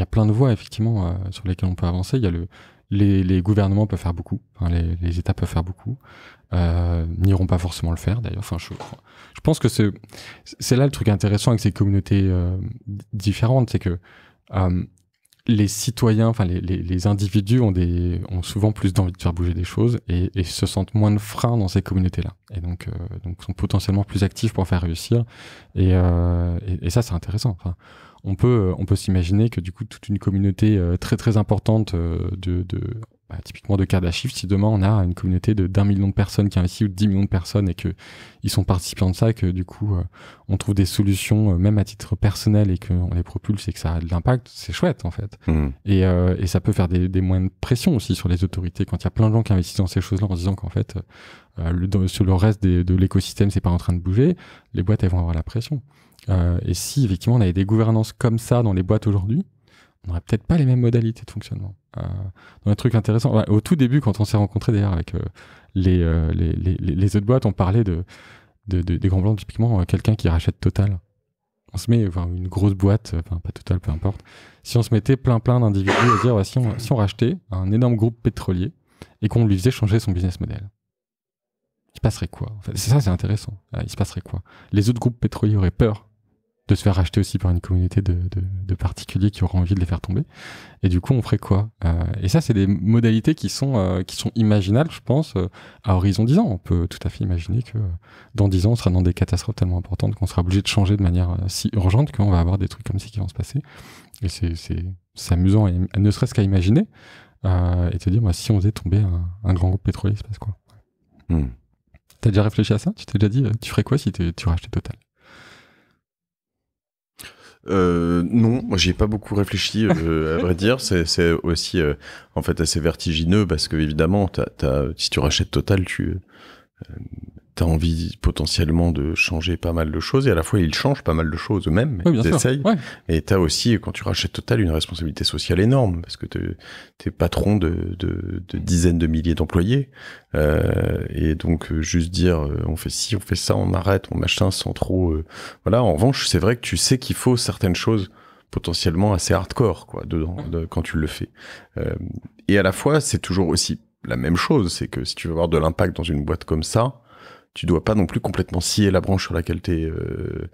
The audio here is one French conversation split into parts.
il y a plein de voies, effectivement, euh, sur lesquelles on peut avancer. Il y le, les, gouvernements peuvent faire beaucoup, les, États peuvent faire beaucoup, euh, n'iront pas forcément le faire d'ailleurs. Enfin, je, pense que c'est là le truc intéressant avec ces communautés euh, différentes, c'est que les citoyens, enfin les, les, individus ont, des, ont souvent plus d'envie de faire bouger des choses et, se sentent moins de freins dans ces communautés-là. Et donc, euh, donc sont potentiellement plus actifs pour faire réussir. Euh, et, et, ça, c'est intéressant. Enfin, on peut, on peut s'imaginer que du coup, toute une communauté euh, très très importante de, de bah, typiquement de Card si demain on a une communauté de d'un million de personnes qui investissent ou de 10 millions de personnes et que ils sont participants de ça, et que du coup euh, on trouve des solutions euh, même à titre personnel et qu'on les propulse et que ça a de l'impact, c'est chouette en fait. Mmh. Euh, et, ça peut faire des, des, moyens de pression aussi sur les autorités quand il y a plein de gens qui investissent dans ces choses-là en se disant qu'en fait sur le reste de l'écosystème c'est pas en train de bouger, les boîtes elles vont avoir la pression. et si effectivement on avait des gouvernances comme ça dans les boîtes aujourd'hui, on n'aurait peut-être pas les mêmes modalités de fonctionnement. Euh, un truc intéressant, bah, au tout début, quand on s'est rencontré d'ailleurs avec euh, euh, les, les, autres boîtes, on parlait de, de, des grands blancs, typiquement quelqu'un qui rachète Total. On se met, enfin, une grosse boîte, enfin, pas Total, peu importe. Si on se mettait plein plein d'individus à dire, bah, si, on, rachetait un énorme groupe pétrolier et qu'on lui faisait changer son business model, il se passerait quoi C'est ça, c'est intéressant. Ah, il se passerait quoi Les autres groupes pétroliers auraient peur de se faire racheter aussi par une communauté de, de, particuliers qui auront envie de les faire tomber. Et du coup, on ferait quoi euh, Et ça, c'est des modalités qui sont, euh, qui sont imaginables, je pense, euh, à horizon 10 ans. On peut tout à fait imaginer que dans 10 ans, on sera dans des catastrophes tellement importantes qu'on sera obligé de changer de manière si urgente qu'on va avoir des trucs comme ça qui vont se passer. Et c'est amusant, et, ne serait-ce qu'à imaginer, et te dire, bah, si on faisait tomber un, grand groupe pétrolier, il se passe quoi hmm. T'as déjà réfléchi à ça Tu t'es déjà dit, tu ferais quoi si tu rachetais Total euh, non, moi j'ai pas beaucoup réfléchi, euh, à vrai dire. C'est aussi euh, en fait assez vertigineux parce que évidemment, si tu rachètes Total, tu euh, t'as envie potentiellement de changer pas mal de choses et à la fois ils changent pas mal de choses eux-mêmes, ils essayent. Et tu as aussi, quand tu rachètes Total, une responsabilité sociale énorme parce que tu es, patron de, de, dizaines de milliers d'employés. Euh, et donc euh, juste dire euh, on fait ci, on fait ça, on arrête, on machin sans trop... voilà, en revanche, c'est vrai que tu sais qu'il faut certaines choses potentiellement assez hardcore quoi quand tu le fais et à la fois c'est toujours aussi la même chose c'est que si tu veux avoir de l'impact dans une boîte comme ça tu dois pas non plus complètement scier la branche sur laquelle tu es, euh,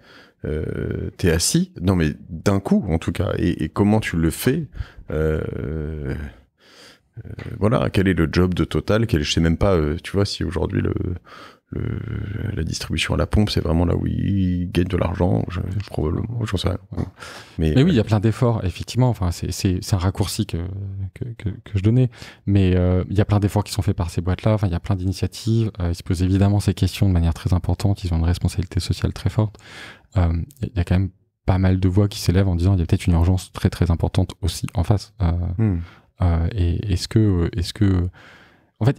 euh, assis. Non, mais d'un coup, en tout cas. Et, comment tu le fais euh, Voilà, quel est le job de Total quel, Je sais même pas, tu vois, si aujourd'hui le, le, la distribution à la pompe, c'est vraiment là où ils gagnent de l'argent, probablement, je sais mais, mais, oui, il y a euh, plein d'efforts, effectivement. Enfin, c'est un raccourci que, que, je donnais, mais euh, il y a plein d'efforts qui sont faits par ces boîtes-là. Enfin, il y a plein d'initiatives. Euh, ils se posent évidemment ces questions de manière très importante. Ils ont une responsabilité sociale très forte. il y a quand même pas mal de voix qui s'élèvent en disant il y a peut-être une urgence très très importante aussi en face. Hmm. et est-ce que, est-ce que, en fait,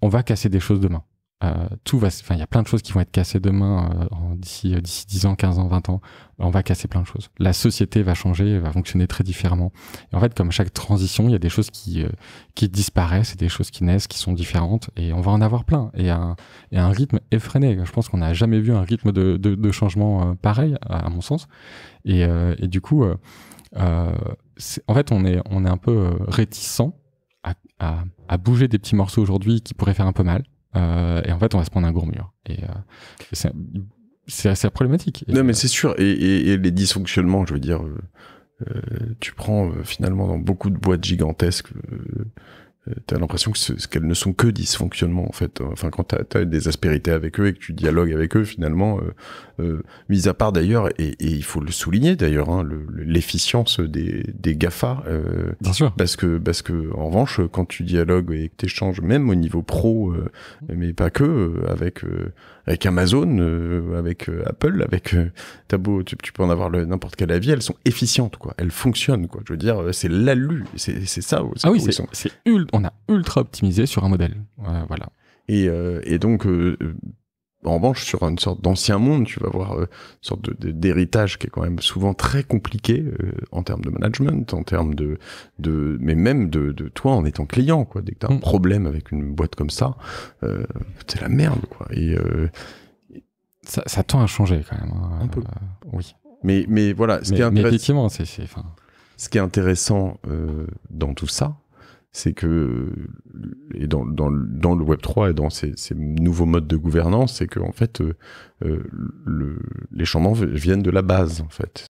on va casser des choses demain. Euh, tout va, enfin, il y a plein de choses qui vont être cassées demain, euh, d'ici, euh, d'ici 10 ans, 15 ans, 20 ans. On va casser plein de choses. La société va changer, va fonctionner très différemment. Et en fait, comme chaque transition, il y a des choses qui, qui disparaissent et des choses qui naissent, qui sont différentes. Et on va en avoir plein. Et un, et un rythme effréné. Je pense qu'on n'a jamais vu un rythme de, de, changement pareil, à, mon sens. Et, et du coup, en fait, on est, on est un peu réticent à, à bouger des petits morceaux aujourd'hui qui pourraient faire un peu mal euh, et en fait, on va se prendre un gros Et, euh, c'est assez problématique. non, mais euh, c'est sûr. Et, et, les dysfonctionnements, je veux dire, tu prends finalement dans beaucoup de boîtes gigantesques euh, t'as l'impression que qu'elles ne sont que dysfonctionnements en fait. Enfin, quand t'as as des aspérités avec eux et que tu dialogues avec eux, finalement, euh, euh, mis à part d'ailleurs, et, et, il faut le souligner d'ailleurs, hein, l'efficience des, des Gafa. Euh, Bien sûr. Parce que parce que en revanche, quand tu dialogues et que t'échanges, même au niveau pro, mais pas que, avec avec Amazon, avec Apple, avec t'as tu, tu, peux en avoir n'importe quel avis, elles sont efficientes quoi, elles fonctionnent quoi. Je veux dire, c'est l'alu, c'est ça. Ah oui, c'est on a ultra optimisé sur un modèle. Euh, voilà. Et, euh, donc, euh, en revanche, sur une sorte d'ancien monde, tu vas voir une sorte d'héritage qui est quand même souvent très compliqué en termes de management, en termes de, de mais même de, toi en étant client, quoi. Dès que as un mm. problème avec une boîte comme ça, c'est la merde, quoi. Et ça, tend à changer quand même. Hein. Un peu. oui. Mais, mais voilà, ce qui est intéressant. effectivement, c'est. Ce qui est intéressant dans tout ça, c'est que dans, dans, dans, le Web 3 et dans ces, nouveaux modes de gouvernance, c'est que en fait euh, euh, le, les changements viennent de la base en fait.